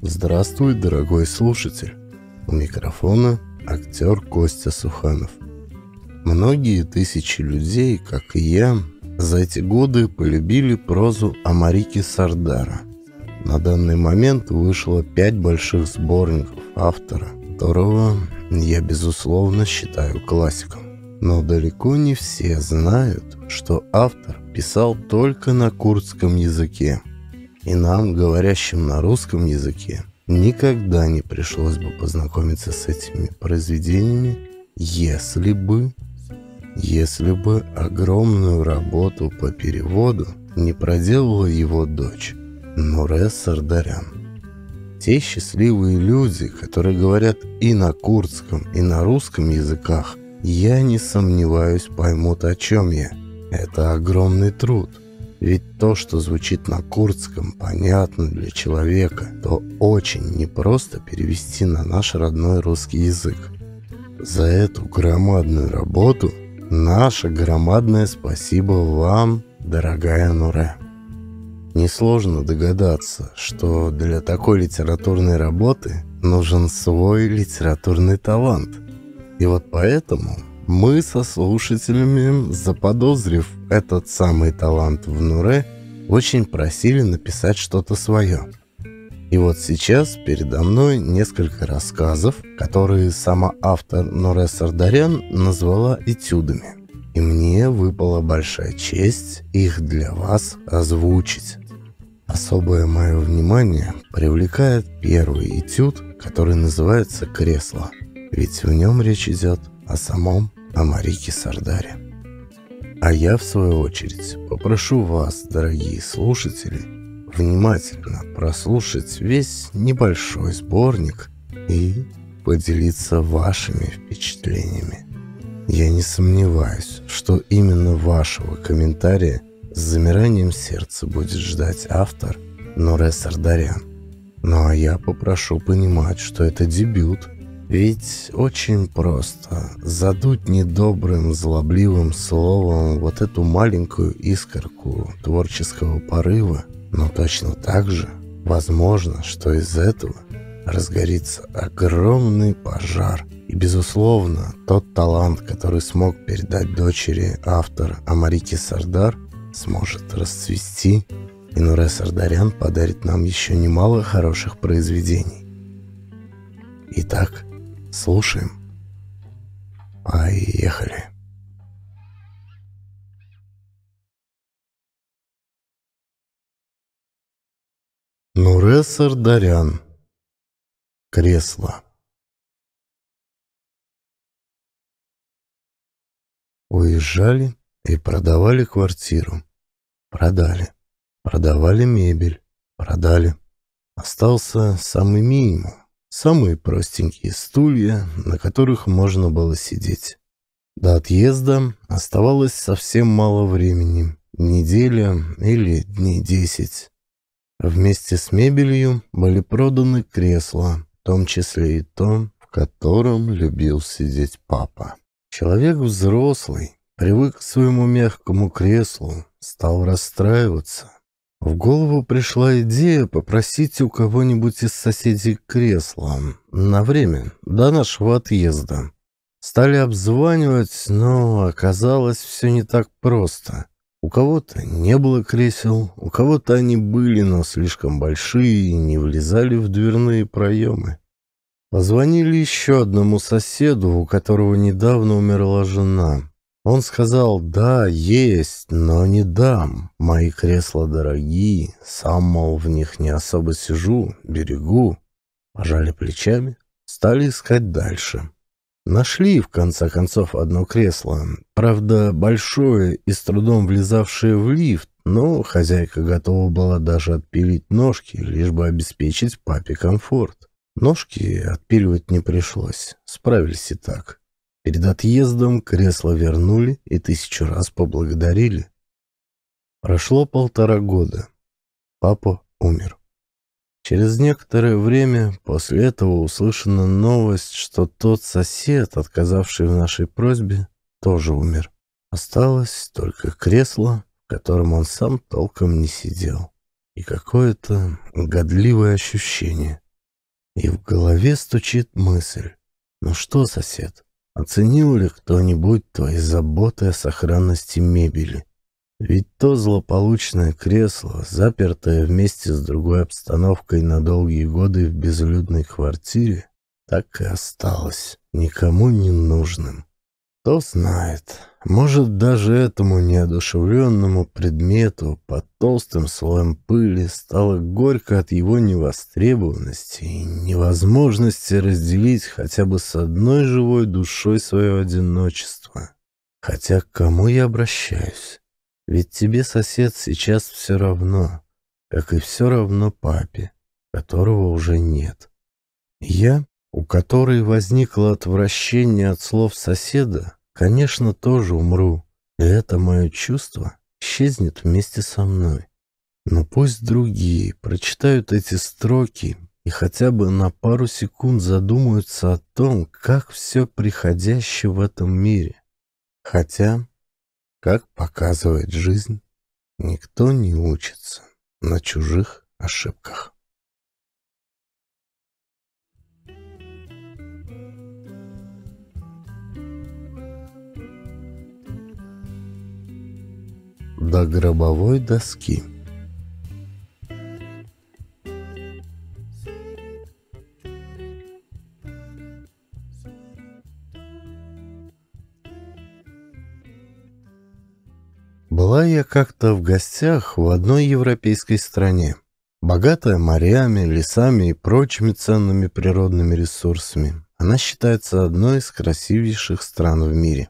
Здравствуй, дорогой слушатель! У микрофона актер Костя Суханов. Многие тысячи людей, как и я, за эти годы полюбили прозу Амарики Сардара. На данный момент вышло пять больших сборников автора, которого я, безусловно, считаю классиком. Но далеко не все знают, что автор писал только на курдском языке. И нам, говорящим на русском языке, никогда не пришлось бы познакомиться с этими произведениями, если бы, если бы огромную работу по переводу не проделала его дочь Нуре Сардарян. Те счастливые люди, которые говорят и на курдском, и на русском языках, я не сомневаюсь, поймут, о чем я. Это огромный труд. Ведь то, что звучит на курдском, понятно для человека, то очень непросто перевести на наш родной русский язык. За эту громадную работу наше громадное спасибо вам, дорогая Нуре. Несложно догадаться, что для такой литературной работы нужен свой литературный талант. И вот поэтому мы со слушателями, заподозрив этот самый талант в Нуре, очень просили написать что-то свое. И вот сейчас передо мной несколько рассказов, которые сама автор Нуре Сардарян назвала «Этюдами». И мне выпала большая честь их для вас озвучить. Особое мое внимание привлекает первый этюд, который называется «Кресло», ведь в нем речь идет о самом Амарике Сардаре. А я, в свою очередь, попрошу вас, дорогие слушатели, внимательно прослушать весь небольшой сборник и поделиться вашими впечатлениями. Я не сомневаюсь, что именно вашего комментария с замиранием сердца будет ждать автор Нуре Сардарян. Ну а я попрошу понимать, что это дебют. Ведь очень просто задуть недобрым, злобливым словом вот эту маленькую искорку творческого порыва, но точно так же возможно, что из этого разгорится огромный пожар. И, безусловно, тот талант, который смог передать дочери автор Амарики Сардар – сможет расцвести, и Нуре Сардарян подарит нам еще немало хороших произведений. Итак, слушаем. Поехали. Нуре Сардарян. Кресло. Уезжали и продавали квартиру. Продали. Продавали мебель. Продали. Остался самый минимум. Самые простенькие стулья, на которых можно было сидеть. До отъезда оставалось совсем мало времени. Неделя или дней десять. Вместе с мебелью были проданы кресла, в том числе и то, в котором любил сидеть папа. Человек взрослый, привык к своему мягкому креслу, стал расстраиваться. В голову пришла идея попросить у кого-нибудь из соседей кресло на время, до нашего отъезда. Стали обзванивать, но оказалось все не так просто. У кого-то не было кресел, у кого-то они были, но слишком большие и не влезали в дверные проемы. Позвонили еще одному соседу, у которого недавно умерла жена. Он сказал, да, есть, но не дам. Мои кресла дорогие, сам, мол, в них не особо сижу, берегу. Пожали плечами, стали искать дальше. Нашли, в конце концов, одно кресло. Правда, большое и с трудом влезавшее в лифт, но хозяйка готова была даже отпилить ножки, лишь бы обеспечить папе комфорт. Ножки отпиливать не пришлось, справились и так. Перед отъездом кресло вернули и тысячу раз поблагодарили. Прошло полтора года. Папа умер. Через некоторое время после этого услышана новость, что тот сосед, отказавший в нашей просьбе, тоже умер. Осталось только кресло, в котором он сам толком не сидел, и какое-то годливое ощущение. И в голове стучит мысль. «Ну что, сосед, Оценил ли кто-нибудь твои заботы о сохранности мебели? Ведь то злополучное кресло, запертое вместе с другой обстановкой на долгие годы в безлюдной квартире, так и осталось никому не нужным. Кто знает, может, даже этому неодушевленному предмету под толстым слоем пыли стало горько от его невостребованности и невозможности разделить хотя бы с одной живой душой свое одиночество. Хотя к кому я обращаюсь? Ведь тебе, сосед, сейчас все равно, как и все равно папе, которого уже нет. Я, у которой возникло отвращение от слов соседа, конечно, тоже умру, и это мое чувство исчезнет вместе со мной. Но пусть другие прочитают эти строки и хотя бы на пару секунд задумаются о том, как все приходящее в этом мире. Хотя, как показывает жизнь, никто не учится на чужих ошибках. до гробовой доски. Была я как-то в гостях в одной европейской стране, богатая морями, лесами и прочими ценными природными ресурсами. Она считается одной из красивейших стран в мире.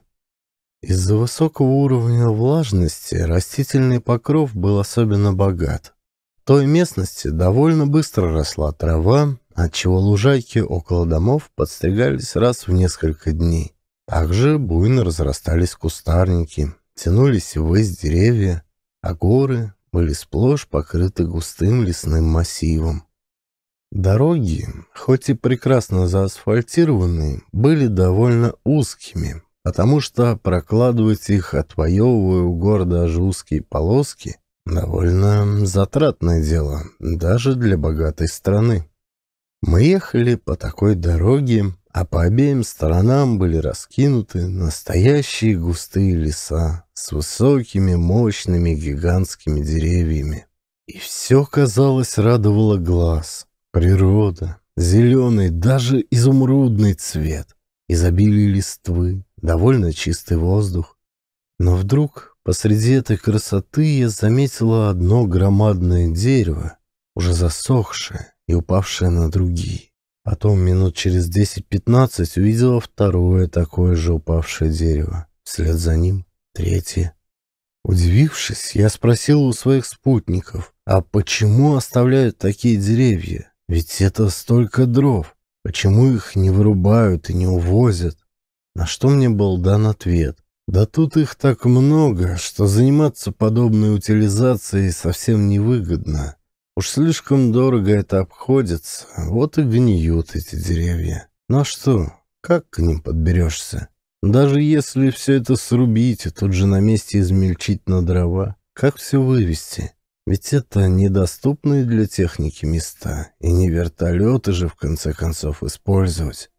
Из-за высокого уровня влажности растительный покров был особенно богат. В той местности довольно быстро росла трава, отчего лужайки около домов подстригались раз в несколько дней. Также буйно разрастались кустарники, тянулись ввысь деревья, а горы были сплошь покрыты густым лесным массивом. Дороги, хоть и прекрасно заасфальтированные, были довольно узкими, потому что прокладывать их, отвоевывая у города аж полоски, довольно затратное дело, даже для богатой страны. Мы ехали по такой дороге, а по обеим сторонам были раскинуты настоящие густые леса с высокими, мощными, гигантскими деревьями. И все, казалось, радовало глаз. Природа, зеленый, даже изумрудный цвет, изобилие листвы, довольно чистый воздух. Но вдруг посреди этой красоты я заметила одно громадное дерево, уже засохшее и упавшее на другие. Потом минут через 10-15 увидела второе такое же упавшее дерево, вслед за ним третье. Удивившись, я спросила у своих спутников, а почему оставляют такие деревья? Ведь это столько дров. Почему их не вырубают и не увозят? На что мне был дан ответ. Да тут их так много, что заниматься подобной утилизацией совсем невыгодно. Уж слишком дорого это обходится, вот и гниют эти деревья. Ну а что, как к ним подберешься? Даже если все это срубить и тут же на месте измельчить на дрова, как все вывести? Ведь это недоступные для техники места, и не вертолеты же в конце концов использовать.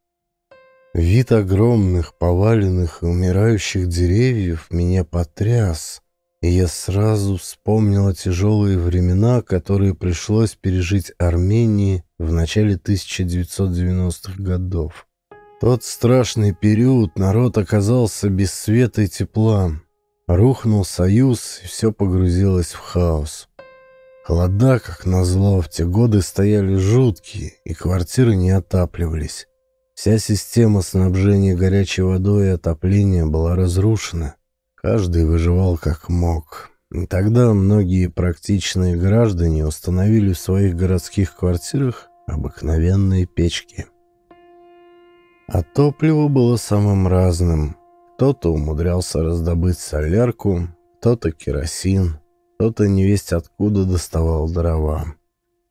Вид огромных, поваленных и умирающих деревьев меня потряс, и я сразу вспомнила тяжелые времена, которые пришлось пережить Армении в начале 1990-х годов. Тот страшный период народ оказался без света и тепла. Рухнул союз, и все погрузилось в хаос. Холода, как назло, в те годы стояли жуткие, и квартиры не отапливались. Вся система снабжения горячей водой и отопления была разрушена. Каждый выживал как мог. И тогда многие практичные граждане установили в своих городских квартирах обыкновенные печки. А топливо было самым разным. Кто-то умудрялся раздобыть солярку, кто-то керосин, кто-то невесть откуда доставал дрова.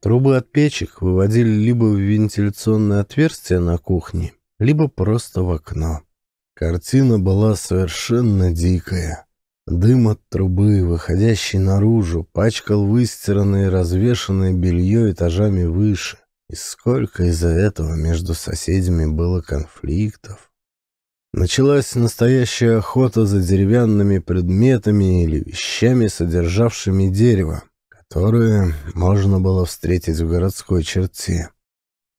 Трубы от печек выводили либо в вентиляционное отверстие на кухне, либо просто в окно. Картина была совершенно дикая. Дым от трубы, выходящий наружу, пачкал выстиранное и развешанное белье этажами выше. И сколько из-за этого между соседями было конфликтов. Началась настоящая охота за деревянными предметами или вещами, содержавшими дерево которые можно было встретить в городской черте.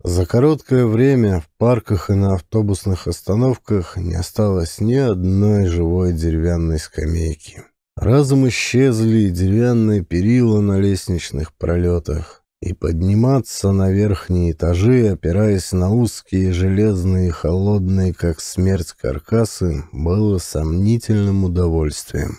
За короткое время в парках и на автобусных остановках не осталось ни одной живой деревянной скамейки. Разом исчезли деревянные перила на лестничных пролетах, и подниматься на верхние этажи, опираясь на узкие железные холодные, как смерть, каркасы, было сомнительным удовольствием.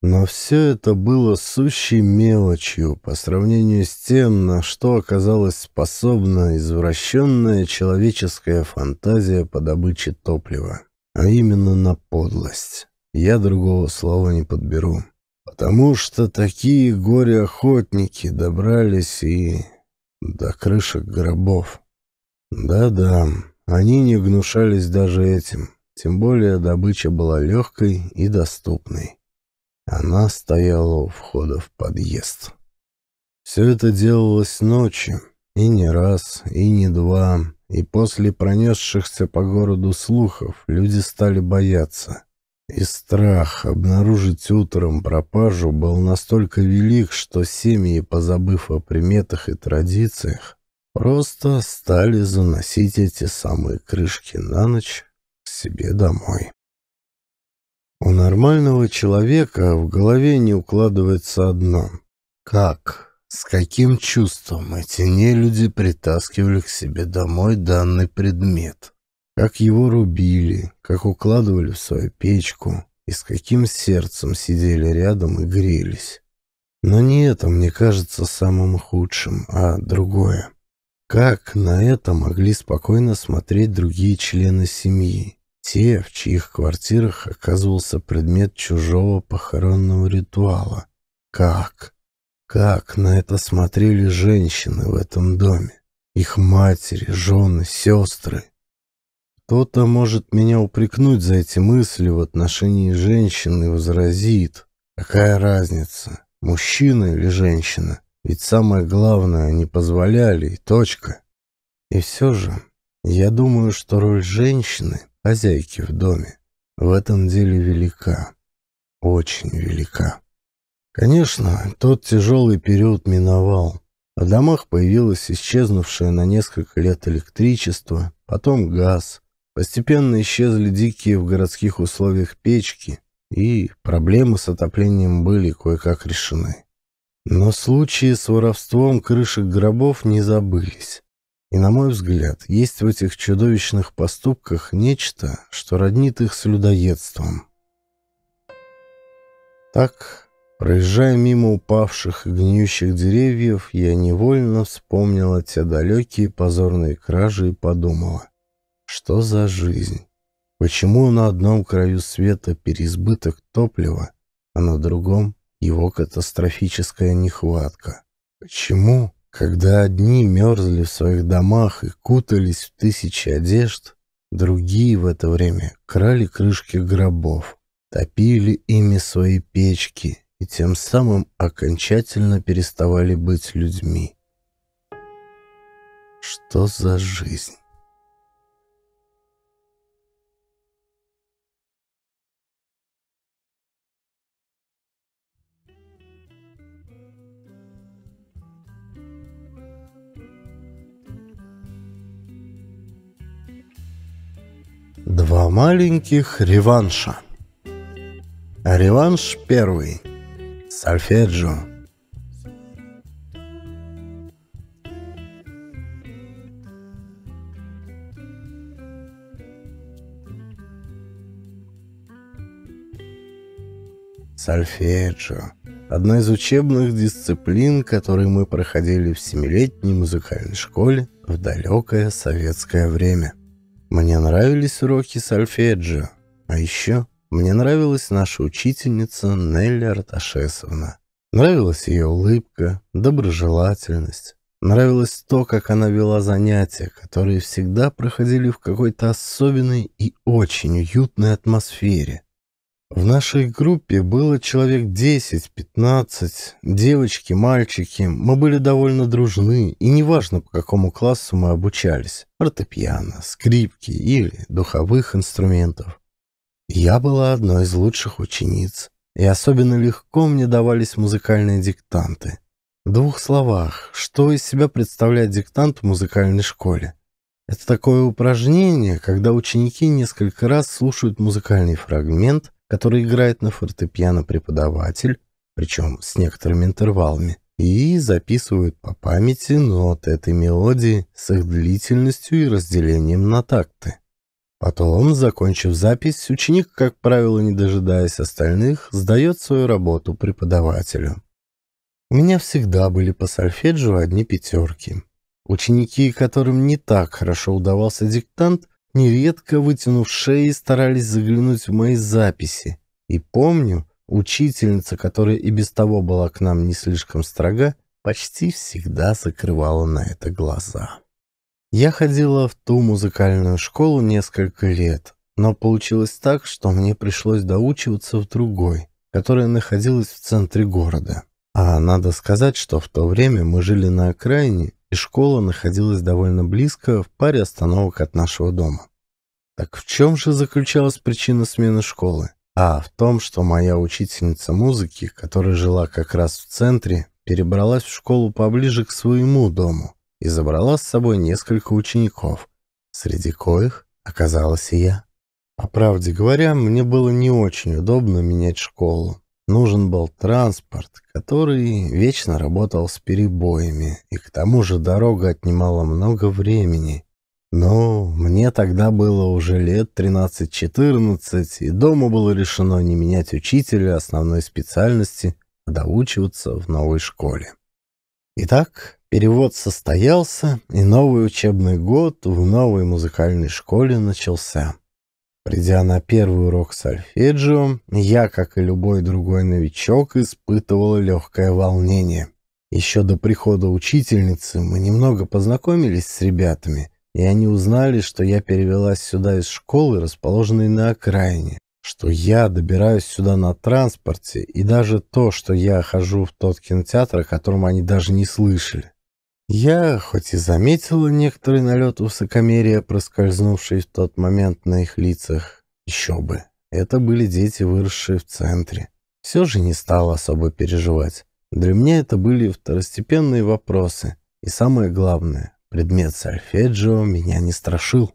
Но все это было сущей мелочью по сравнению с тем, на что оказалась способна извращенная человеческая фантазия по добыче топлива, а именно на подлость. Я другого слова не подберу. Потому что такие горе-охотники добрались и до крышек гробов. Да-да, они не гнушались даже этим, тем более добыча была легкой и доступной. Она стояла у входа в подъезд. Все это делалось ночью, и не раз, и не два, и после пронесшихся по городу слухов люди стали бояться. И страх обнаружить утром пропажу был настолько велик, что семьи, позабыв о приметах и традициях, просто стали заносить эти самые крышки на ночь к себе домой. У нормального человека в голове не укладывается одно. Как, с каким чувством эти нелюди притаскивали к себе домой данный предмет? Как его рубили, как укладывали в свою печку и с каким сердцем сидели рядом и грелись? Но не это мне кажется самым худшим, а другое. Как на это могли спокойно смотреть другие члены семьи? те, в чьих квартирах оказывался предмет чужого похоронного ритуала. Как? Как на это смотрели женщины в этом доме? Их матери, жены, сестры? Кто-то может меня упрекнуть за эти мысли в отношении женщины и возразит. Какая разница, мужчина или женщина? Ведь самое главное, они позволяли, и точка. И все же, я думаю, что роль женщины хозяйки в доме, в этом деле велика, очень велика. Конечно, тот тяжелый период миновал. В домах появилось исчезнувшее на несколько лет электричество, потом газ. Постепенно исчезли дикие в городских условиях печки, и проблемы с отоплением были кое-как решены. Но случаи с воровством крышек гробов не забылись. И, на мой взгляд, есть в этих чудовищных поступках нечто, что роднит их с людоедством. Так, проезжая мимо упавших и гниющих деревьев, я невольно вспомнила те далекие позорные кражи и подумала, что за жизнь? Почему на одном краю света переизбыток топлива, а на другом его катастрофическая нехватка? Почему? Когда одни мерзли в своих домах и кутались в тысячи одежд, другие в это время крали крышки гробов, топили ими свои печки и тем самым окончательно переставали быть людьми. Что за жизнь? Два маленьких реванша. Реванш первый. Сальфеджо. Сальфеджо – Одна из учебных дисциплин, которые мы проходили в семилетней музыкальной школе в далекое советское время. Мне нравились уроки сольфеджио. А еще мне нравилась наша учительница Нелли Арташесовна. Нравилась ее улыбка, доброжелательность. Нравилось то, как она вела занятия, которые всегда проходили в какой-то особенной и очень уютной атмосфере. В нашей группе было человек 10-15, девочки, мальчики. Мы были довольно дружны, и неважно, по какому классу мы обучались – фортепиано, скрипки или духовых инструментов. Я была одной из лучших учениц, и особенно легко мне давались музыкальные диктанты. В двух словах, что из себя представляет диктант в музыкальной школе? Это такое упражнение, когда ученики несколько раз слушают музыкальный фрагмент – который играет на фортепиано преподаватель, причем с некоторыми интервалами, и записывают по памяти ноты этой мелодии с их длительностью и разделением на такты. Потом, закончив запись, ученик, как правило, не дожидаясь остальных, сдает свою работу преподавателю. У меня всегда были по сольфеджио одни пятерки. Ученики, которым не так хорошо удавался диктант, нередко, вытянув шеи, старались заглянуть в мои записи. И помню, учительница, которая и без того была к нам не слишком строга, почти всегда закрывала на это глаза. Я ходила в ту музыкальную школу несколько лет, но получилось так, что мне пришлось доучиваться в другой, которая находилась в центре города. А надо сказать, что в то время мы жили на окраине, и школа находилась довольно близко в паре остановок от нашего дома. Так в чем же заключалась причина смены школы? А в том, что моя учительница музыки, которая жила как раз в центре, перебралась в школу поближе к своему дому и забрала с собой несколько учеников, среди коих оказалась и я. По правде говоря, мне было не очень удобно менять школу, Нужен был транспорт, который вечно работал с перебоями, и к тому же дорога отнимала много времени. Но мне тогда было уже лет 13-14, и дома было решено не менять учителя основной специальности, а доучиваться в новой школе. Итак, перевод состоялся, и новый учебный год в новой музыкальной школе начался. Придя на первый урок сольфеджио, я, как и любой другой новичок, испытывал легкое волнение. Еще до прихода учительницы мы немного познакомились с ребятами, и они узнали, что я перевелась сюда из школы, расположенной на окраине, что я добираюсь сюда на транспорте, и даже то, что я хожу в тот кинотеатр, о котором они даже не слышали. Я, хоть и заметила некоторый налет высокомерия, проскользнувший в тот момент на их лицах, еще бы. Это были дети, выросшие в центре. Все же не стала особо переживать. Для меня это были второстепенные вопросы. И самое главное, предмет сольфеджио меня не страшил.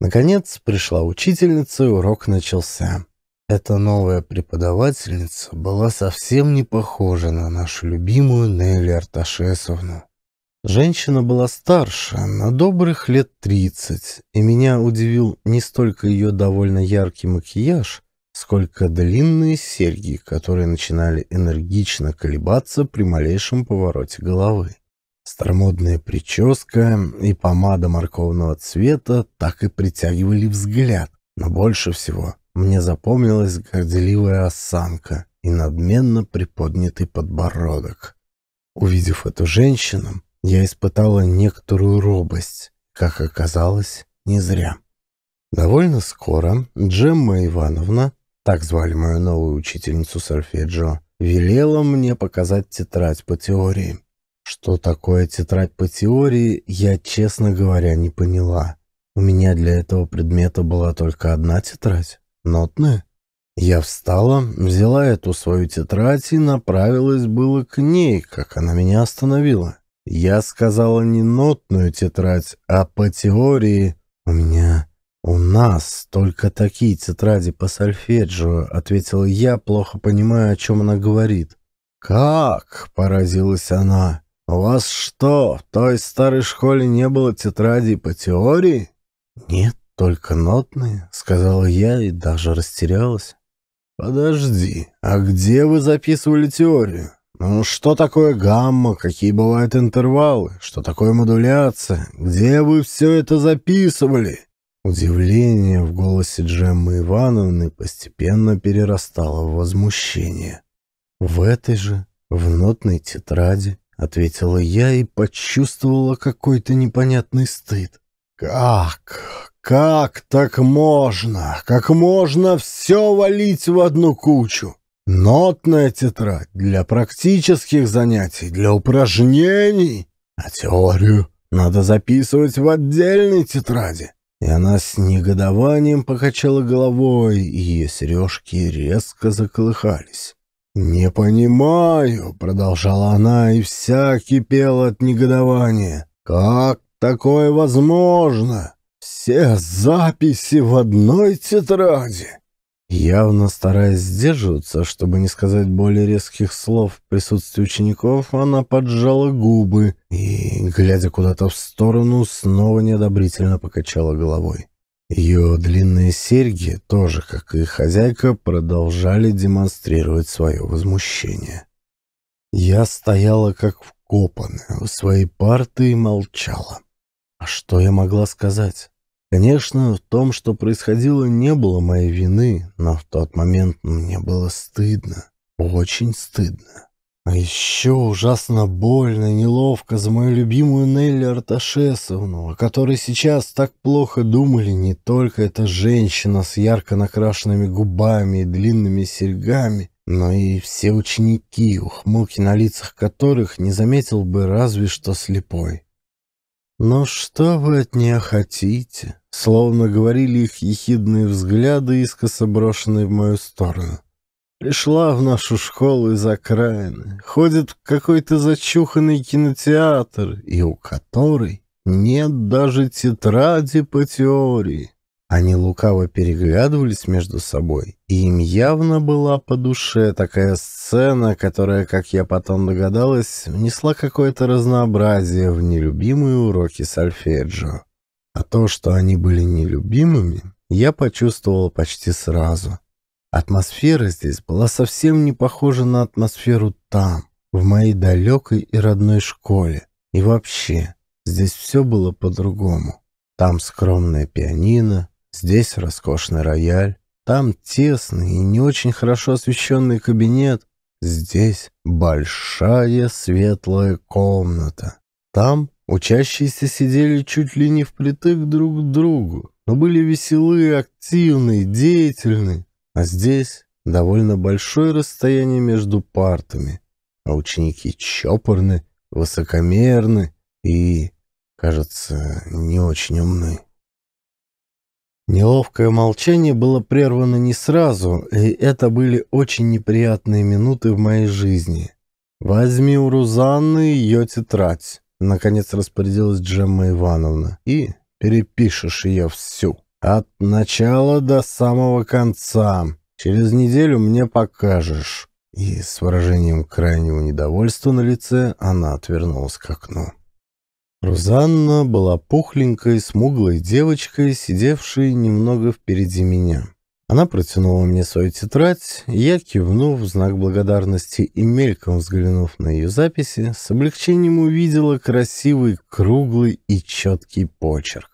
Наконец пришла учительница, и урок начался. Эта новая преподавательница была совсем не похожа на нашу любимую Нелли Арташесовну. Женщина была старше, на добрых лет тридцать, и меня удивил не столько ее довольно яркий макияж, сколько длинные серьги, которые начинали энергично колебаться при малейшем повороте головы. Старомодная прическа и помада морковного цвета так и притягивали взгляд, но больше всего мне запомнилась горделивая осанка и надменно приподнятый подбородок. Увидев эту женщину, я испытала некоторую робость, как оказалось, не зря. Довольно скоро Джемма Ивановна, так звали мою новую учительницу сольфеджио, велела мне показать тетрадь по теории. Что такое тетрадь по теории, я, честно говоря, не поняла. У меня для этого предмета была только одна тетрадь, нотная. Я встала, взяла эту свою тетрадь и направилась было к ней, как она меня остановила. Я сказала не нотную тетрадь, а по теории. У меня... У нас только такие тетради по сольфеджио, ответила я, плохо понимая, о чем она говорит. Как? Поразилась она. У вас что, в той старой школе не было тетрадей по теории? Нет, только нотные, сказала я и даже растерялась. Подожди, а где вы записывали теорию? Ну, что такое гамма, какие бывают интервалы, что такое модуляция, где вы все это записывали?» Удивление в голосе Джеммы Ивановны постепенно перерастало в возмущение. «В этой же, в нотной тетради», — ответила я и почувствовала какой-то непонятный стыд. «Как? Как так можно? Как можно все валить в одну кучу?» Нотная тетрадь для практических занятий, для упражнений. А теорию надо записывать в отдельной тетради. И она с негодованием покачала головой, и ее сережки резко заколыхались. «Не понимаю», — продолжала она, и вся кипела от негодования. «Как такое возможно? Все записи в одной тетради. Явно стараясь сдерживаться, чтобы не сказать более резких слов в присутствии учеников, она поджала губы и, глядя куда-то в сторону, снова неодобрительно покачала головой. Ее длинные серьги, тоже как и хозяйка, продолжали демонстрировать свое возмущение. Я стояла как вкопанная у своей парты и молчала. А что я могла сказать? Конечно, в том, что происходило, не было моей вины, но в тот момент мне было стыдно, очень стыдно. А еще ужасно больно и неловко за мою любимую Нелли Арташесовну, о которой сейчас так плохо думали не только эта женщина с ярко накрашенными губами и длинными серьгами, но и все ученики, ухмылки на лицах которых не заметил бы разве что слепой. Но что вы от нее хотите?» Словно говорили их ехидные взгляды, искоса брошенные в мою сторону. Пришла в нашу школу из окраины, ходит в какой-то зачуханный кинотеатр, и у которой нет даже тетради по теории. Они лукаво переглядывались между собой, и им явно была по душе такая сцена, которая, как я потом догадалась, внесла какое-то разнообразие в нелюбимые уроки сольфеджио. А то, что они были нелюбимыми, я почувствовала почти сразу. Атмосфера здесь была совсем не похожа на атмосферу там, в моей далекой и родной школе. И вообще, здесь все было по-другому. Там скромное пианино, Здесь роскошный рояль, там тесный и не очень хорошо освещенный кабинет, здесь большая светлая комната. Там учащиеся сидели чуть ли не впритык друг к другу, но были веселые, активные, деятельные, А здесь довольно большое расстояние между партами, а ученики чопорны, высокомерны и, кажется, не очень умны. Неловкое молчание было прервано не сразу, и это были очень неприятные минуты в моей жизни. «Возьми у Рузанны ее тетрадь», — наконец распорядилась Джемма Ивановна, — «и перепишешь ее всю. От начала до самого конца. Через неделю мне покажешь». И с выражением крайнего недовольства на лице она отвернулась к окну. Рузанна была пухленькой, смуглой девочкой, сидевшей немного впереди меня. Она протянула мне свою тетрадь, я, кивнув в знак благодарности и мельком взглянув на ее записи, с облегчением увидела красивый, круглый и четкий почерк.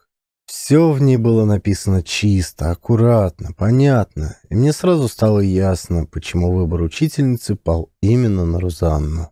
Все в ней было написано чисто, аккуратно, понятно, и мне сразу стало ясно, почему выбор учительницы пал именно на Рузанну.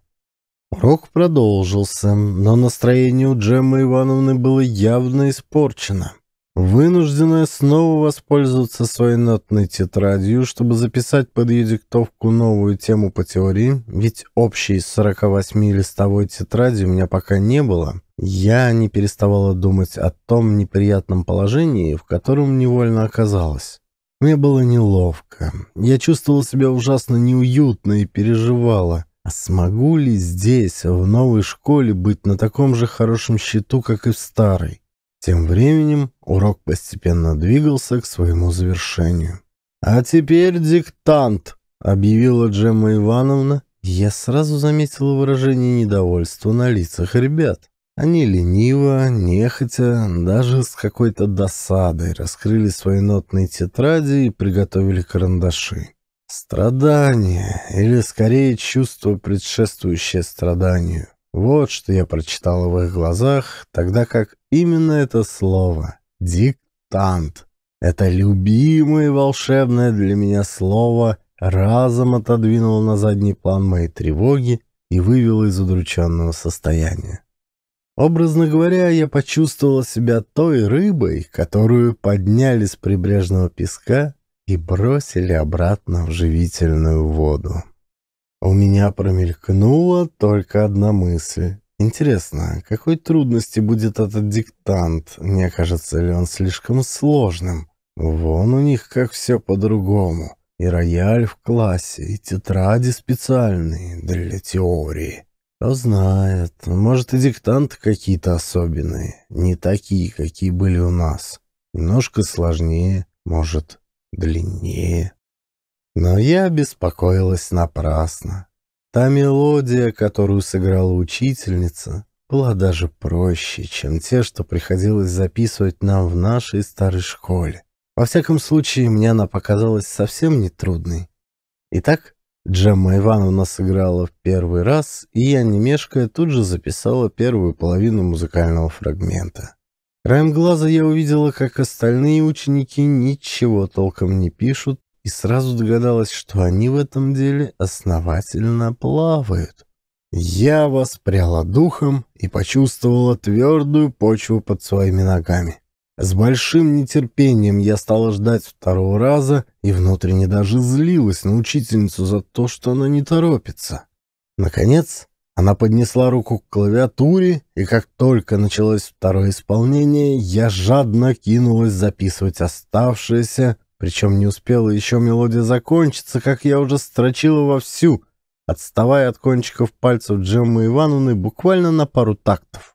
Рок продолжился, но настроение у Джеммы Ивановны было явно испорчено. Вынужденная снова воспользоваться своей нотной тетрадью, чтобы записать под ее диктовку новую тему по теории, ведь общей 48-листовой тетради у меня пока не было, я не переставала думать о том неприятном положении, в котором невольно оказалась. Мне было неловко. Я чувствовала себя ужасно неуютно и переживала. А смогу ли здесь, в новой школе, быть на таком же хорошем счету, как и в старой? Тем временем урок постепенно двигался к своему завершению. «А теперь диктант!» — объявила Джемма Ивановна. Я сразу заметила выражение недовольства на лицах ребят. Они лениво, нехотя, даже с какой-то досадой раскрыли свои нотные тетради и приготовили карандаши. Страдание, или скорее чувство, предшествующее страданию. Вот что я прочитал в их глазах, тогда как именно это слово «диктант» — это любимое и волшебное для меня слово разом отодвинуло на задний план мои тревоги и вывело из удрученного состояния. Образно говоря, я почувствовал себя той рыбой, которую подняли с прибрежного песка и бросили обратно в живительную воду. У меня промелькнула только одна мысль. Интересно, какой трудности будет этот диктант? Не кажется ли он слишком сложным? Вон у них как все по-другому. И рояль в классе, и тетради специальные для теории. Кто знает, может и диктанты какие-то особенные, не такие, какие были у нас. Немножко сложнее, может, длиннее. Но я беспокоилась напрасно. Та мелодия, которую сыграла учительница, была даже проще, чем те, что приходилось записывать нам в нашей старой школе. Во всяком случае, мне она показалась совсем нетрудной. Итак, Джемма Ивановна сыграла в первый раз, и я, не мешкая, тут же записала первую половину музыкального фрагмента. Краем глаза я увидела, как остальные ученики ничего толком не пишут, и сразу догадалась, что они в этом деле основательно плавают. Я воспряла духом и почувствовала твердую почву под своими ногами. С большим нетерпением я стала ждать второго раза и внутренне даже злилась на учительницу за то, что она не торопится. Наконец, она поднесла руку к клавиатуре, и как только началось второе исполнение, я жадно кинулась записывать оставшееся, причем не успела еще мелодия закончиться, как я уже строчила вовсю, отставая от кончиков пальцев Джеммы Ивановны буквально на пару тактов.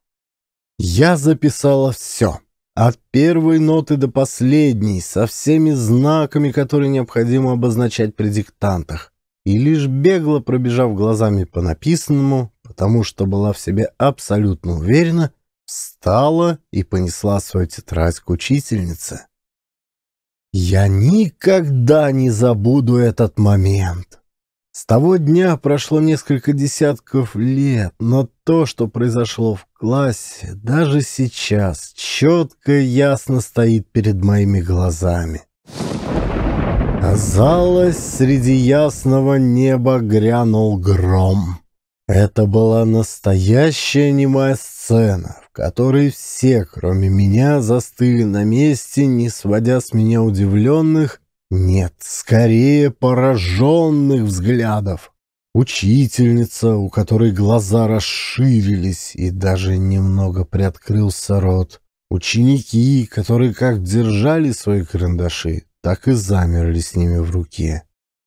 Я записала все. От первой ноты до последней, со всеми знаками, которые необходимо обозначать при диктантах и лишь бегло пробежав глазами по написанному, потому что была в себе абсолютно уверена, встала и понесла свою тетрадь к учительнице. «Я никогда не забуду этот момент!» С того дня прошло несколько десятков лет, но то, что произошло в классе, даже сейчас четко и ясно стоит перед моими глазами. Казалось, среди ясного неба грянул гром. Это была настоящая немая сцена, в которой все, кроме меня, застыли на месте, не сводя с меня удивленных, нет, скорее пораженных взглядов. Учительница, у которой глаза расширились и даже немного приоткрылся рот. Ученики, которые как держали свои карандаши, так и замерли с ними в руке.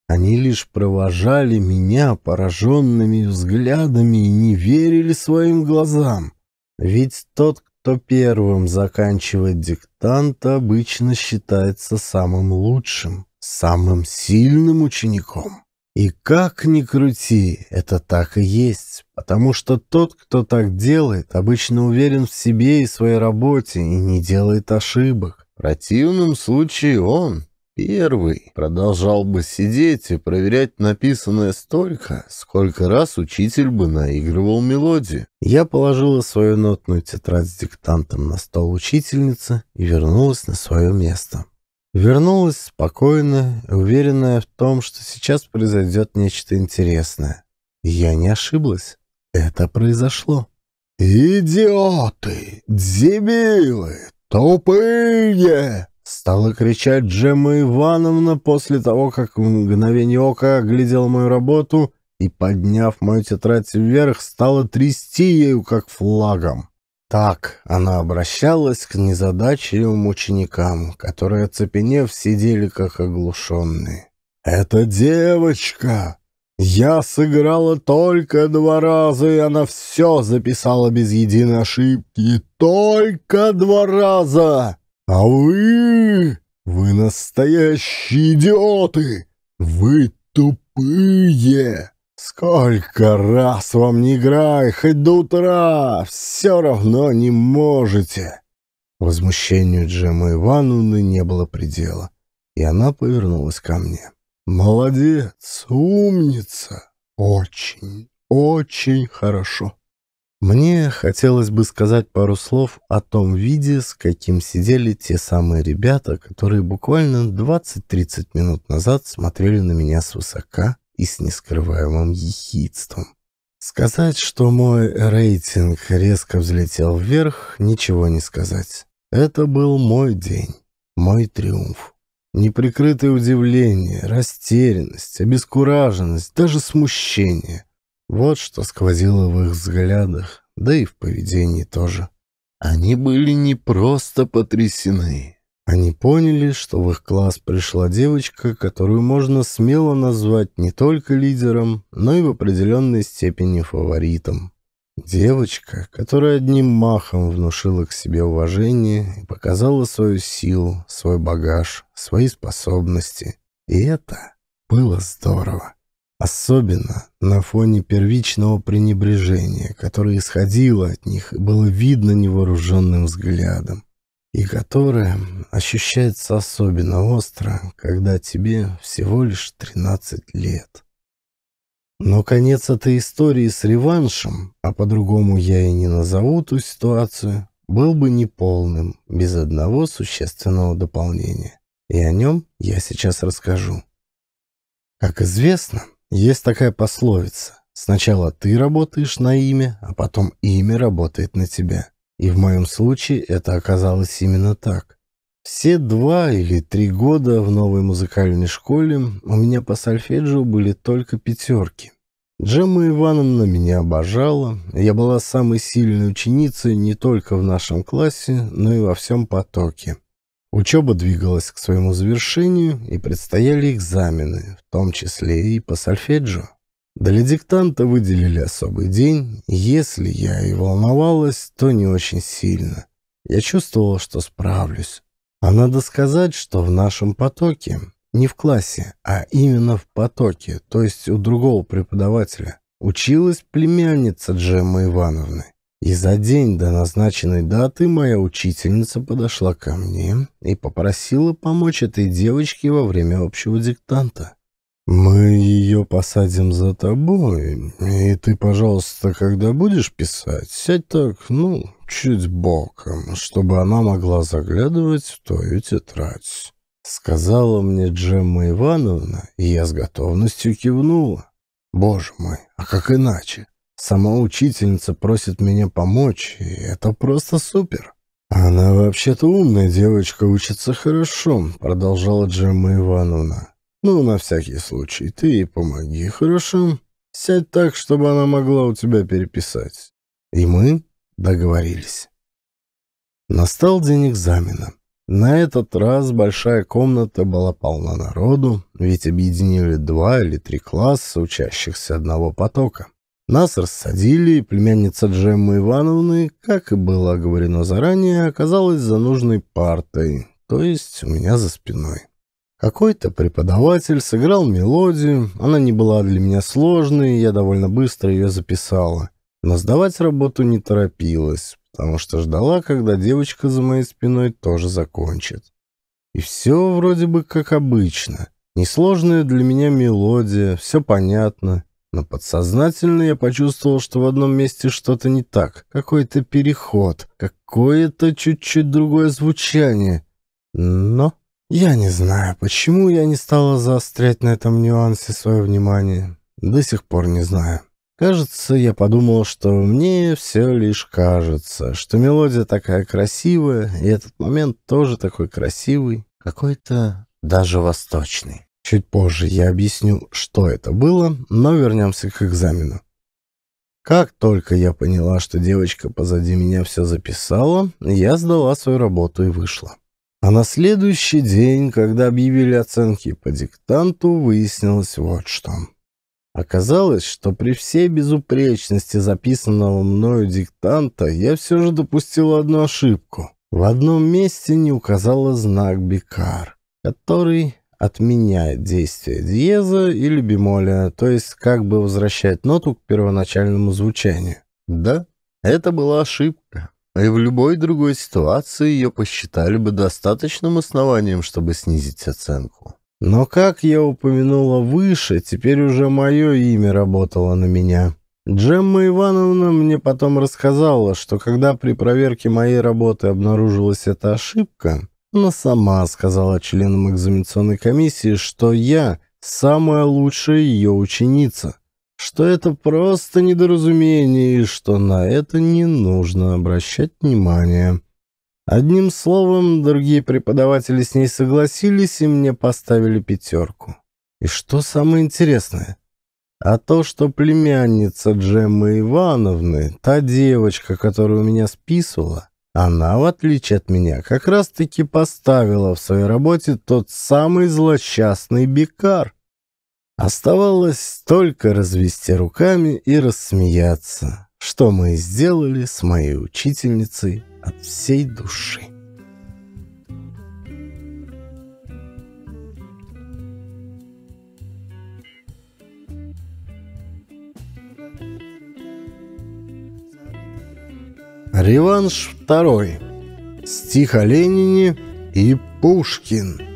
Они лишь провожали меня пораженными взглядами и не верили своим глазам. Ведь тот, кто первым заканчивает диктант, обычно считается самым лучшим, самым сильным учеником. И как ни крути, это так и есть, потому что тот, кто так делает, обычно уверен в себе и своей работе и не делает ошибок. В противном случае он, первый, продолжал бы сидеть и проверять написанное столько, сколько раз учитель бы наигрывал мелодию. Я положила свою нотную тетрадь с диктантом на стол учительницы и вернулась на свое место. Вернулась спокойно, уверенная в том, что сейчас произойдет нечто интересное. Я не ошиблась. Это произошло. «Идиоты! Дебилы! «Тупые!» — стала кричать Джема Ивановна после того, как в мгновение ока оглядела мою работу и, подняв мою тетрадь вверх, стала трясти ею, как флагом. Так она обращалась к незадачливым ученикам, которые, оцепенев, сидели как оглушенные. «Это девочка!» Я сыграла только два раза, и она все записала без единой ошибки. Только два раза! А вы... Вы настоящие идиоты! Вы тупые! Сколько раз вам не играй, хоть до утра, все равно не можете!» Возмущению Джемы Ивановны не было предела, и она повернулась ко мне. «Молодец, умница! Очень, очень хорошо!» Мне хотелось бы сказать пару слов о том виде, с каким сидели те самые ребята, которые буквально 20-30 минут назад смотрели на меня свысока и с нескрываемым ехидством. Сказать, что мой рейтинг резко взлетел вверх, ничего не сказать. Это был мой день, мой триумф. Неприкрытое удивление, растерянность, обескураженность, даже смущение. Вот что сквозило в их взглядах, да и в поведении тоже. Они были не просто потрясены. Они поняли, что в их класс пришла девочка, которую можно смело назвать не только лидером, но и в определенной степени фаворитом. Девочка, которая одним махом внушила к себе уважение и показала свою силу, свой багаж, свои способности. И это было здорово. Особенно на фоне первичного пренебрежения, которое исходило от них и было видно невооруженным взглядом, и которое ощущается особенно остро, когда тебе всего лишь 13 лет. Но конец этой истории с реваншем, а по-другому я и не назову ту ситуацию, был бы неполным, без одного существенного дополнения. И о нем я сейчас расскажу. Как известно, есть такая пословица. Сначала ты работаешь на имя, а потом имя работает на тебя. И в моем случае это оказалось именно так. Все два или три года в новой музыкальной школе у меня по сольфеджио были только пятерки. Джемма Ивановна меня обожала. Я была самой сильной ученицей не только в нашем классе, но и во всем потоке. Учеба двигалась к своему завершению, и предстояли экзамены, в том числе и по сольфеджио. Для диктанта выделили особый день. Если я и волновалась, то не очень сильно. Я чувствовала, что справлюсь. А надо сказать, что в нашем потоке, не в классе, а именно в потоке, то есть у другого преподавателя, училась племянница Джеммы Ивановны. И за день до назначенной даты моя учительница подошла ко мне и попросила помочь этой девочке во время общего диктанта. «Мы ее посадим за тобой, и ты, пожалуйста, когда будешь писать, сядь так, ну, чуть боком, чтобы она могла заглядывать в твою тетрадь», — сказала мне Джемма Ивановна, и я с готовностью кивнула. «Боже мой, а как иначе? Сама учительница просит меня помочь, и это просто супер!» «Она вообще-то умная девочка, учится хорошо», — продолжала Джемма Ивановна. Ну, на всякий случай, ты ей помоги, хорошо? Сядь так, чтобы она могла у тебя переписать. И мы договорились. Настал день экзамена. На этот раз большая комната была полна народу, ведь объединили два или три класса учащихся одного потока. Нас рассадили, и племянница Джеммы Ивановны, как и было оговорено заранее, оказалась за нужной партой, то есть у меня за спиной. Какой-то преподаватель сыграл мелодию, она не была для меня сложной, я довольно быстро ее записала. Но сдавать работу не торопилась, потому что ждала, когда девочка за моей спиной тоже закончит. И все вроде бы как обычно. Несложная для меня мелодия, все понятно. Но подсознательно я почувствовал, что в одном месте что-то не так. Какой-то переход, какое-то чуть-чуть другое звучание. Но... Я не знаю, почему я не стала заострять на этом нюансе свое внимание. До сих пор не знаю. Кажется, я подумал, что мне все лишь кажется, что мелодия такая красивая, и этот момент тоже такой красивый, какой-то даже восточный. Чуть позже я объясню, что это было, но вернемся к экзамену. Как только я поняла, что девочка позади меня все записала, я сдала свою работу и вышла. А на следующий день, когда объявили оценки по диктанту, выяснилось вот что. Оказалось, что при всей безупречности записанного мною диктанта я все же допустил одну ошибку. В одном месте не указала знак Бикар, который отменяет действие диеза или бемоля, то есть как бы возвращает ноту к первоначальному звучанию. Да, это была ошибка, а и в любой другой ситуации ее посчитали бы достаточным основанием, чтобы снизить оценку. Но, как я упомянула выше, теперь уже мое имя работало на меня. Джемма Ивановна мне потом рассказала, что когда при проверке моей работы обнаружилась эта ошибка, она сама сказала членам экзаменационной комиссии, что я самая лучшая ее ученица — что это просто недоразумение и что на это не нужно обращать внимание. Одним словом, другие преподаватели с ней согласились и мне поставили пятерку. И что самое интересное, а то, что племянница Джеммы Ивановны, та девочка, которая у меня списывала, она, в отличие от меня, как раз-таки поставила в своей работе тот самый злосчастный бикар. Оставалось только развести руками и рассмеяться, что мы сделали с моей учительницей от всей души. Реванш второй. Стих о Ленине и Пушкин.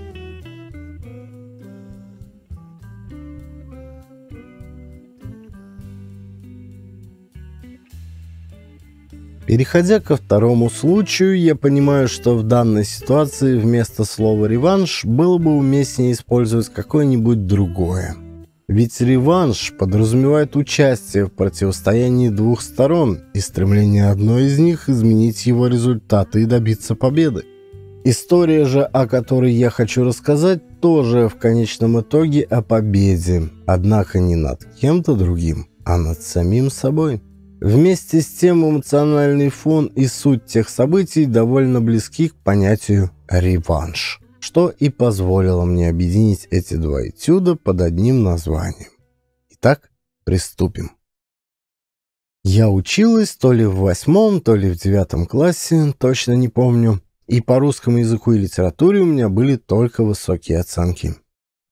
Переходя ко второму случаю, я понимаю, что в данной ситуации вместо слова «реванш» было бы уместнее использовать какое-нибудь другое. Ведь реванш подразумевает участие в противостоянии двух сторон и стремление одной из них изменить его результаты и добиться победы. История же, о которой я хочу рассказать, тоже в конечном итоге о победе, однако не над кем-то другим, а над самим собой. Вместе с тем эмоциональный фон и суть тех событий довольно близки к понятию «реванш», что и позволило мне объединить эти два этюда под одним названием. Итак, приступим. Я училась то ли в восьмом, то ли в девятом классе, точно не помню, и по русскому языку и литературе у меня были только высокие оценки.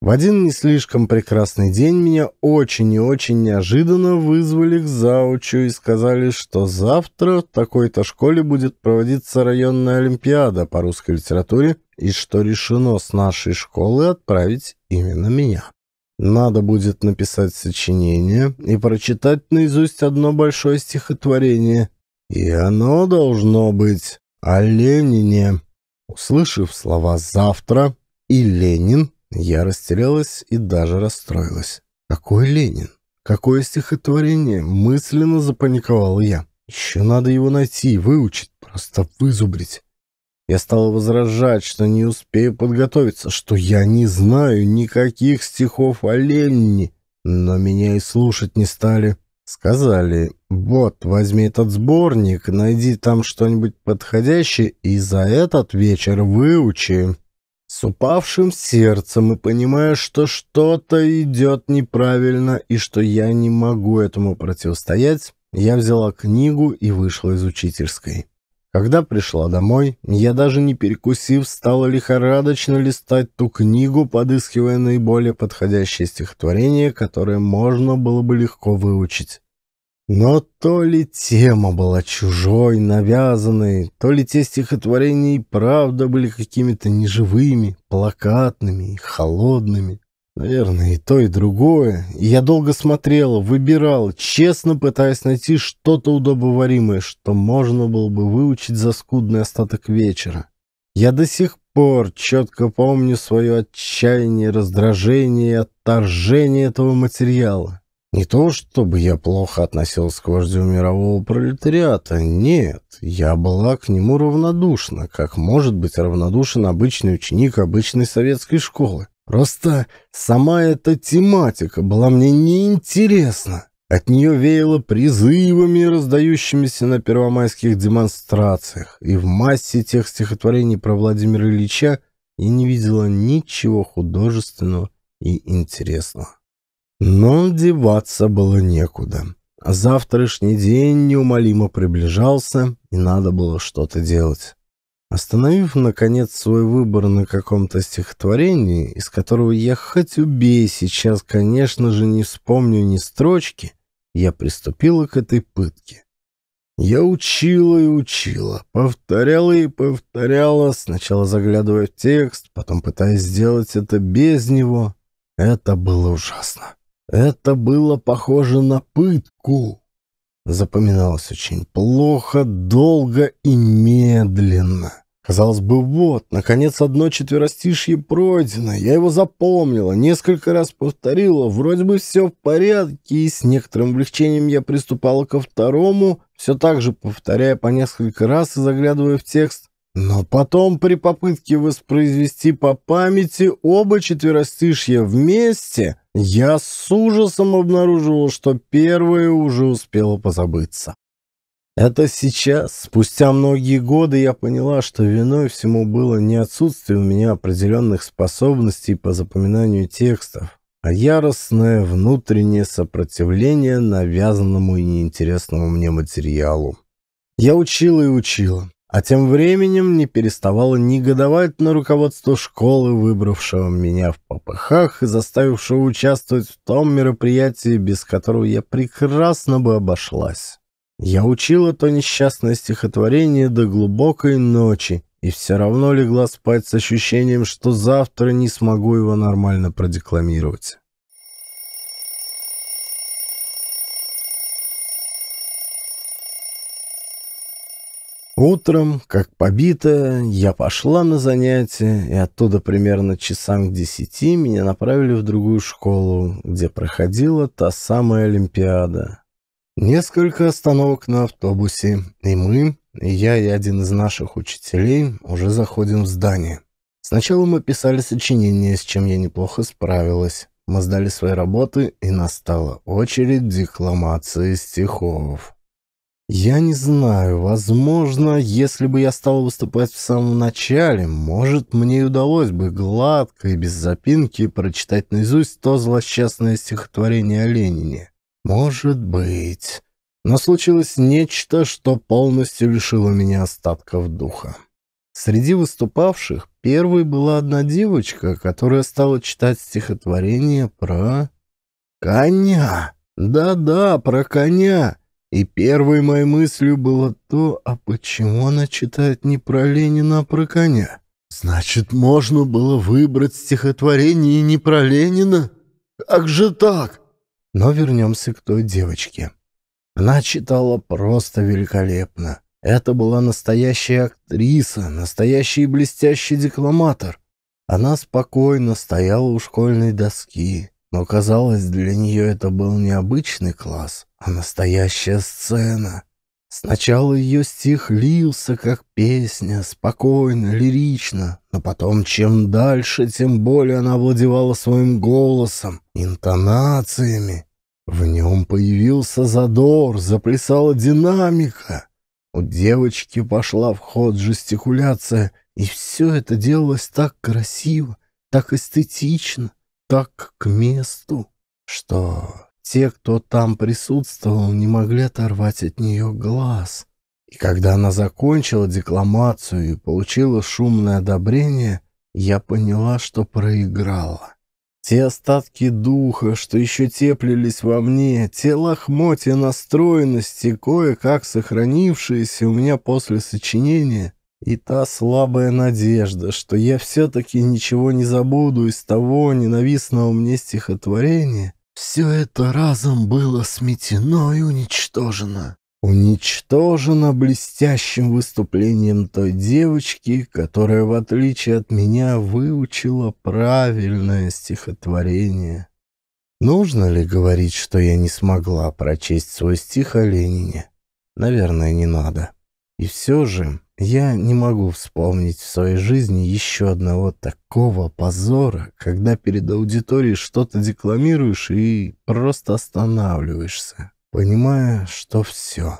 В один не слишком прекрасный день меня очень и очень неожиданно вызвали к заучу и сказали, что завтра в такой-то школе будет проводиться районная олимпиада по русской литературе и что решено с нашей школы отправить именно меня. Надо будет написать сочинение и прочитать наизусть одно большое стихотворение. И оно должно быть о Ленине. Услышав слова «завтра» и «Ленин», я растерялась и даже расстроилась. Какой Ленин? Какое стихотворение? Мысленно запаниковала я. Еще надо его найти, выучить, просто вызубрить. Я стала возражать, что не успею подготовиться, что я не знаю никаких стихов о Ленине. Но меня и слушать не стали. Сказали, вот, возьми этот сборник, найди там что-нибудь подходящее и за этот вечер выучи с упавшим сердцем и понимая, что что-то идет неправильно и что я не могу этому противостоять, я взяла книгу и вышла из учительской. Когда пришла домой, я даже не перекусив, стала лихорадочно листать ту книгу, подыскивая наиболее подходящее стихотворение, которое можно было бы легко выучить. Но то ли тема была чужой, навязанной, то ли те стихотворения и правда были какими-то неживыми, плакатными и холодными. Наверное, и то, и другое. И я долго смотрел, выбирал, честно пытаясь найти что-то удобоваримое, что можно было бы выучить за скудный остаток вечера. Я до сих пор четко помню свое отчаяние, раздражение и отторжение этого материала. Не то, чтобы я плохо относилась к вождю мирового пролетариата, нет, я была к нему равнодушна, как может быть равнодушен обычный ученик обычной советской школы. Просто сама эта тематика была мне неинтересна. От нее веяло призывами, раздающимися на первомайских демонстрациях, и в массе тех стихотворений про Владимира Ильича я не видела ничего художественного и интересного. Но деваться было некуда. Завтрашний день неумолимо приближался, и надо было что-то делать. Остановив, наконец, свой выбор на каком-то стихотворении, из которого я хоть убей сейчас, конечно же, не вспомню ни строчки, я приступила к этой пытке. Я учила и учила, повторяла и повторяла, сначала заглядывая в текст, потом пытаясь сделать это без него. Это было ужасно. Это было похоже на пытку. Запоминалось очень плохо, долго и медленно. Казалось бы, вот, наконец одно четверостишье пройдено, я его запомнила, несколько раз повторила, вроде бы все в порядке, и с некоторым облегчением я приступала ко второму, все так же повторяя по несколько раз и заглядывая в текст. Но потом при попытке воспроизвести по памяти оба четверостишья вместе, я с ужасом обнаруживал, что первое уже успело позабыться. Это сейчас, спустя многие годы, я поняла, что виной всему было не отсутствие у меня определенных способностей по запоминанию текстов, а яростное внутреннее сопротивление навязанному и неинтересному мне материалу. Я учила и учила, а тем временем не переставала негодовать на руководство школы, выбравшего меня в попыхах и заставившего участвовать в том мероприятии, без которого я прекрасно бы обошлась. Я учила то несчастное стихотворение до глубокой ночи и все равно легла спать с ощущением, что завтра не смогу его нормально продекламировать. Утром, как побитая, я пошла на занятия, и оттуда примерно часам к десяти меня направили в другую школу, где проходила та самая Олимпиада. Несколько остановок на автобусе, и мы, и я и один из наших учителей уже заходим в здание. Сначала мы писали сочинение, с чем я неплохо справилась. Мы сдали свои работы, и настала очередь декламации стихов. Я не знаю, возможно, если бы я стал выступать в самом начале, может, мне и удалось бы гладко и без запинки прочитать наизусть то злосчастное стихотворение о Ленине. Может быть. Но случилось нечто, что полностью лишило меня остатков духа. Среди выступавших первой была одна девочка, которая стала читать стихотворение про... Коня! Да-да, про коня! И первой моей мыслью было то, а почему она читает не про Ленина, а про коня? Значит, можно было выбрать стихотворение и не про Ленина? Как же так? Но вернемся к той девочке. Она читала просто великолепно. Это была настоящая актриса, настоящий блестящий декламатор. Она спокойно стояла у школьной доски, но, казалось, для нее это был не обычный класс, а настоящая сцена. Сначала ее стих лился, как песня, спокойно, лирично, но потом, чем дальше, тем более она владевала своим голосом, интонациями. В нем появился задор, заплясала динамика. У девочки пошла в ход жестикуляция, и все это делалось так красиво, так эстетично, так к месту, что те, кто там присутствовал, не могли оторвать от нее глаз. И когда она закончила декламацию и получила шумное одобрение, я поняла, что проиграла. Те остатки духа, что еще теплились во мне, те лохмотья настроенности, кое-как сохранившиеся у меня после сочинения, и та слабая надежда, что я все-таки ничего не забуду из того ненавистного мне стихотворения, все это разом было сметено и уничтожено. Уничтожено блестящим выступлением той девочки, которая, в отличие от меня, выучила правильное стихотворение. Нужно ли говорить, что я не смогла прочесть свой стих о Ленине? Наверное, не надо. И все же я не могу вспомнить в своей жизни еще одного такого позора, когда перед аудиторией что-то декламируешь и просто останавливаешься, понимая, что все.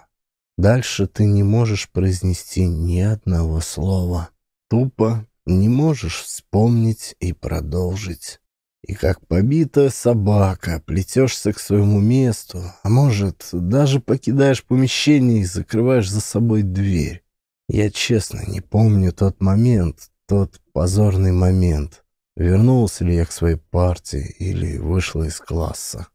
Дальше ты не можешь произнести ни одного слова. Тупо не можешь вспомнить и продолжить. И как побитая собака плетешься к своему месту, а может, даже покидаешь помещение и закрываешь за собой дверь я честно не помню тот момент, тот позорный момент. Вернулся ли я к своей партии или вышла из класса.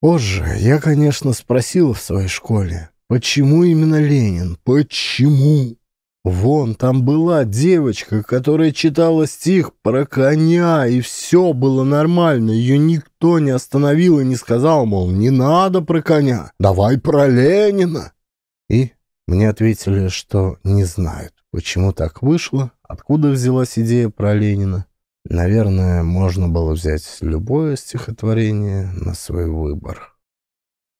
Позже я, конечно, спросил в своей школе, почему именно Ленин, почему? Вон там была девочка, которая читала стих про коня, и все было нормально. Ее никто не остановил и не сказал, мол, не надо про коня, давай про Ленина. И мне ответили, что не знают, почему так вышло, откуда взялась идея про Ленина. Наверное, можно было взять любое стихотворение на свой выбор.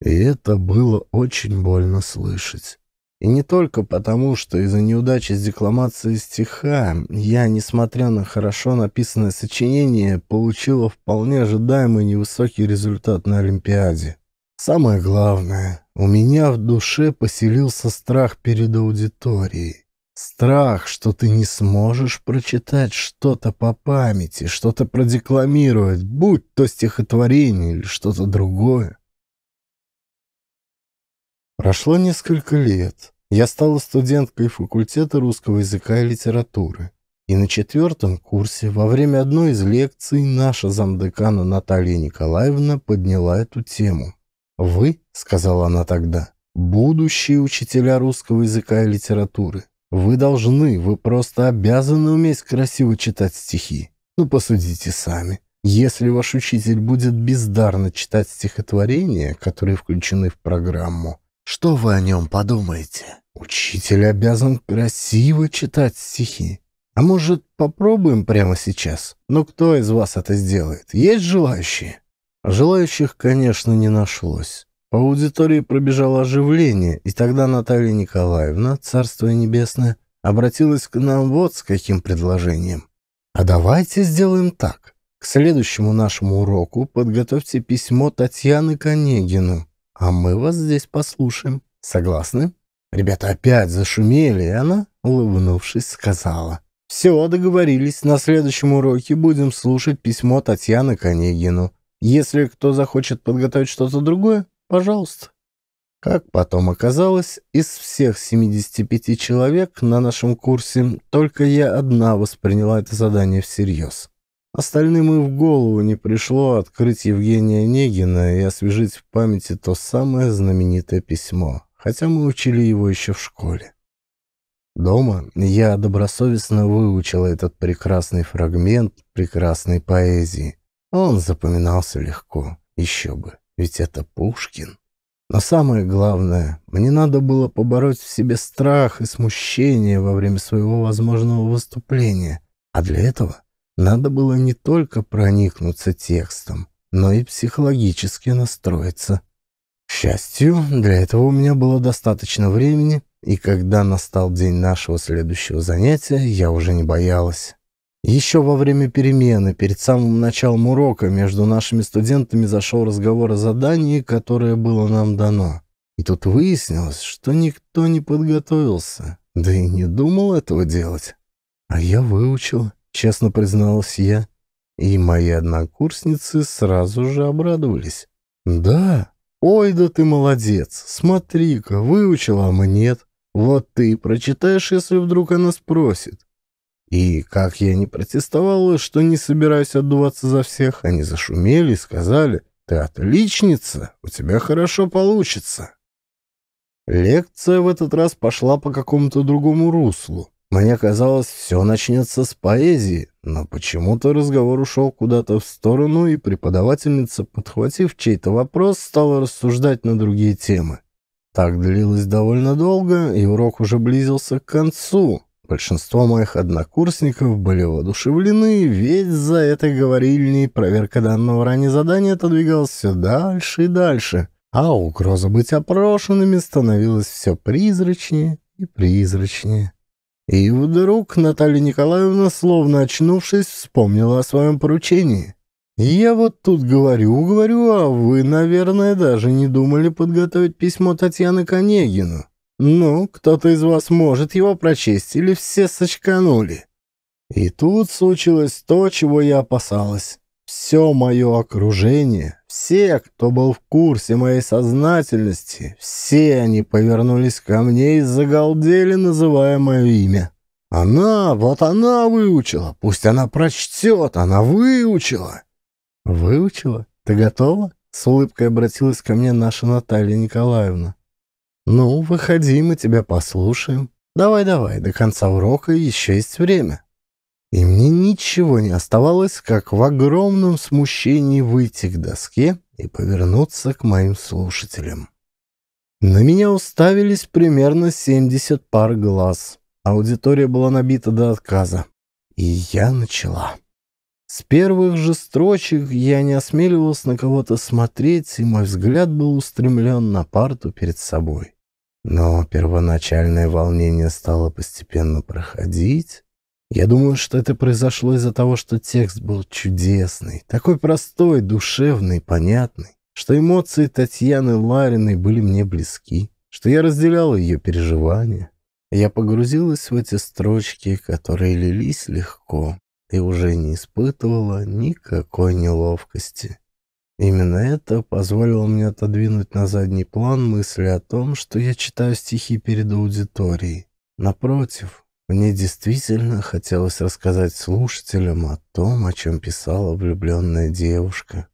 И это было очень больно слышать. И не только потому, что из-за неудачи с декламацией стиха я, несмотря на хорошо написанное сочинение, получила вполне ожидаемый невысокий результат на Олимпиаде. Самое главное, у меня в душе поселился страх перед аудиторией. Страх, что ты не сможешь прочитать что-то по памяти, что-то продекламировать, будь то стихотворение или что-то другое. Прошло несколько лет. Я стала студенткой факультета русского языка и литературы. И на четвертом курсе, во время одной из лекций, наша замдекана Наталья Николаевна подняла эту тему. «Вы, — сказала она тогда, — будущие учителя русского языка и литературы. Вы должны, вы просто обязаны уметь красиво читать стихи. Ну, посудите сами. Если ваш учитель будет бездарно читать стихотворения, которые включены в программу, что вы о нем подумаете? Учитель обязан красиво читать стихи. А может, попробуем прямо сейчас? Ну, кто из вас это сделает? Есть желающие? Желающих, конечно, не нашлось. По аудитории пробежало оживление, и тогда Наталья Николаевна, царство небесное, обратилась к нам вот с каким предложением. «А давайте сделаем так. К следующему нашему уроку подготовьте письмо Татьяны Конегину, а мы вас здесь послушаем. Согласны?» Ребята опять зашумели, и она, улыбнувшись, сказала. «Все, договорились, на следующем уроке будем слушать письмо Татьяны Конегину. Если кто захочет подготовить что-то другое, пожалуйста. Как потом оказалось, из всех 75 человек на нашем курсе только я одна восприняла это задание всерьез. Остальным и в голову не пришло открыть Евгения Негина и освежить в памяти то самое знаменитое письмо, хотя мы учили его еще в школе. Дома я добросовестно выучила этот прекрасный фрагмент прекрасной поэзии – он запоминался легко, еще бы, ведь это Пушкин. Но самое главное, мне надо было побороть в себе страх и смущение во время своего возможного выступления. А для этого надо было не только проникнуться текстом, но и психологически настроиться. К счастью, для этого у меня было достаточно времени, и когда настал день нашего следующего занятия, я уже не боялась. Еще во время перемены, перед самым началом урока, между нашими студентами зашел разговор о задании, которое было нам дано. И тут выяснилось, что никто не подготовился, да и не думал этого делать. А я выучил, честно призналась я. И мои однокурсницы сразу же обрадовались. «Да? Ой, да ты молодец! Смотри-ка, выучила, а мы нет. Вот ты прочитаешь, если вдруг она спросит. И как я не протестовал, что не собираюсь отдуваться за всех, они зашумели и сказали, «Ты отличница, у тебя хорошо получится». Лекция в этот раз пошла по какому-то другому руслу. Мне казалось, все начнется с поэзии, но почему-то разговор ушел куда-то в сторону, и преподавательница, подхватив чей-то вопрос, стала рассуждать на другие темы. Так длилось довольно долго, и урок уже близился к концу, Большинство моих однокурсников были воодушевлены, ведь за этой говорильней проверка данного ранее задания отодвигалась все дальше и дальше, а угроза быть опрошенными становилась все призрачнее и призрачнее. И вдруг Наталья Николаевна, словно очнувшись, вспомнила о своем поручении. «Я вот тут говорю, говорю, а вы, наверное, даже не думали подготовить письмо Татьяны Конегину». Ну, кто-то из вас может его прочесть, или все сочканули. И тут случилось то, чего я опасалась. Все мое окружение, все, кто был в курсе моей сознательности, все они повернулись ко мне и загалдели, называя мое имя. Она, вот она выучила, пусть она прочтет, она выучила. Выучила? Ты готова? С улыбкой обратилась ко мне наша Наталья Николаевна. «Ну, выходи, мы тебя послушаем. Давай-давай, до конца урока еще есть время». И мне ничего не оставалось, как в огромном смущении выйти к доске и повернуться к моим слушателям. На меня уставились примерно 70 пар глаз. Аудитория была набита до отказа. И я начала. С первых же строчек я не осмеливался на кого-то смотреть, и мой взгляд был устремлен на парту перед собой. Но первоначальное волнение стало постепенно проходить. Я думаю, что это произошло из-за того, что текст был чудесный, такой простой, душевный, понятный, что эмоции Татьяны Лариной были мне близки, что я разделял ее переживания. Я погрузилась в эти строчки, которые лились легко, и уже не испытывала никакой неловкости. Именно это позволило мне отодвинуть на задний план мысли о том, что я читаю стихи перед аудиторией. Напротив, мне действительно хотелось рассказать слушателям о том, о чем писала влюбленная девушка.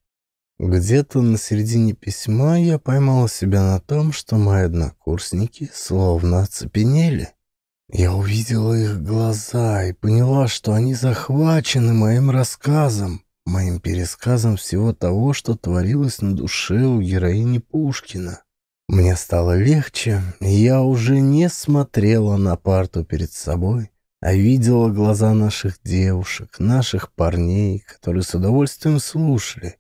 Где-то на середине письма я поймал себя на том, что мои однокурсники словно оцепенели. Я увидела их глаза и поняла, что они захвачены моим рассказом моим пересказом всего того, что творилось на душе у героини Пушкина. Мне стало легче, я уже не смотрела на парту перед собой, а видела глаза наших девушек, наших парней, которые с удовольствием слушали.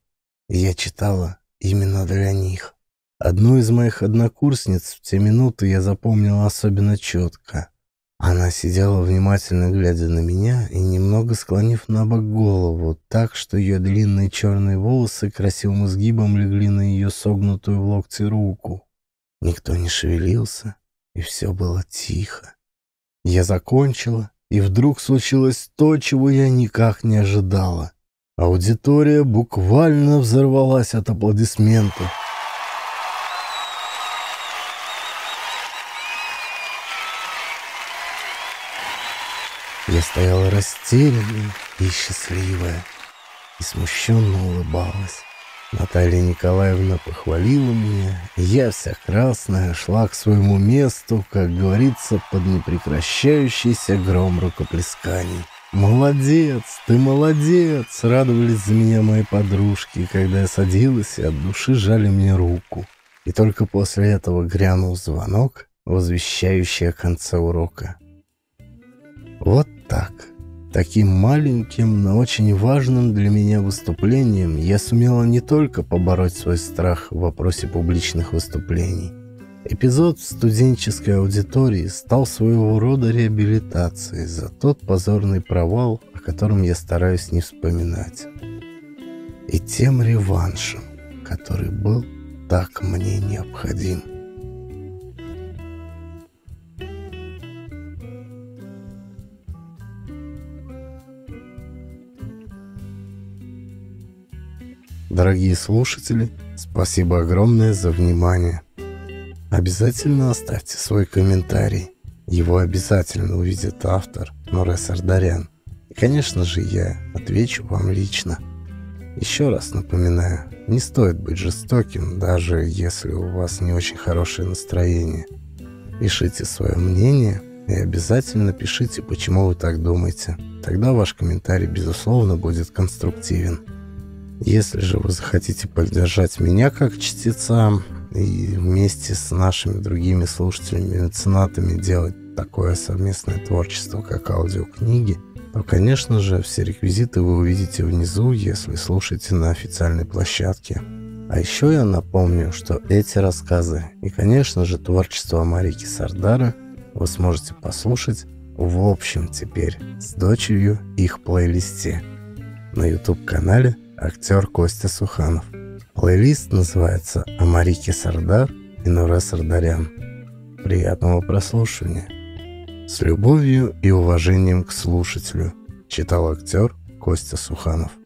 я читала именно для них. Одну из моих однокурсниц в те минуты я запомнила особенно четко. Она сидела, внимательно глядя на меня и немного склонив на бок голову, так что ее длинные черные волосы красивым изгибом легли на ее согнутую в локте руку. Никто не шевелился, и все было тихо. Я закончила, и вдруг случилось то, чего я никак не ожидала. Аудитория буквально взорвалась от аплодисментов. Я стояла растерянная и счастливая, и смущенно улыбалась. Наталья Николаевна похвалила меня, я вся красная шла к своему месту, как говорится, под непрекращающийся гром рукоплесканий. «Молодец! Ты молодец!» — радовались за меня мои подружки, когда я садилась и от души жали мне руку. И только после этого грянул звонок, возвещающий о конце урока. Вот так. Таким маленьким, но очень важным для меня выступлением я сумела не только побороть свой страх в вопросе публичных выступлений. Эпизод в студенческой аудитории стал своего рода реабилитацией за тот позорный провал, о котором я стараюсь не вспоминать. И тем реваншем, который был так мне необходим. Дорогие слушатели, спасибо огромное за внимание. Обязательно оставьте свой комментарий. Его обязательно увидит автор Нурес Ардарян. И, конечно же, я отвечу вам лично. Еще раз напоминаю, не стоит быть жестоким, даже если у вас не очень хорошее настроение. Пишите свое мнение и обязательно пишите, почему вы так думаете. Тогда ваш комментарий, безусловно, будет конструктивен. Если же вы захотите поддержать меня как чтеца и вместе с нашими другими слушателями и меценатами делать такое совместное творчество, как аудиокниги, то, конечно же, все реквизиты вы увидите внизу, если слушаете на официальной площадке. А еще я напомню, что эти рассказы и, конечно же, творчество Марики Сардары вы сможете послушать в общем теперь с дочерью их плейлисте на YouTube-канале – актер Костя Суханов. Плейлист называется «Амарики Сардар и Нура Сардарян». Приятного прослушивания. С любовью и уважением к слушателю читал актер Костя Суханов.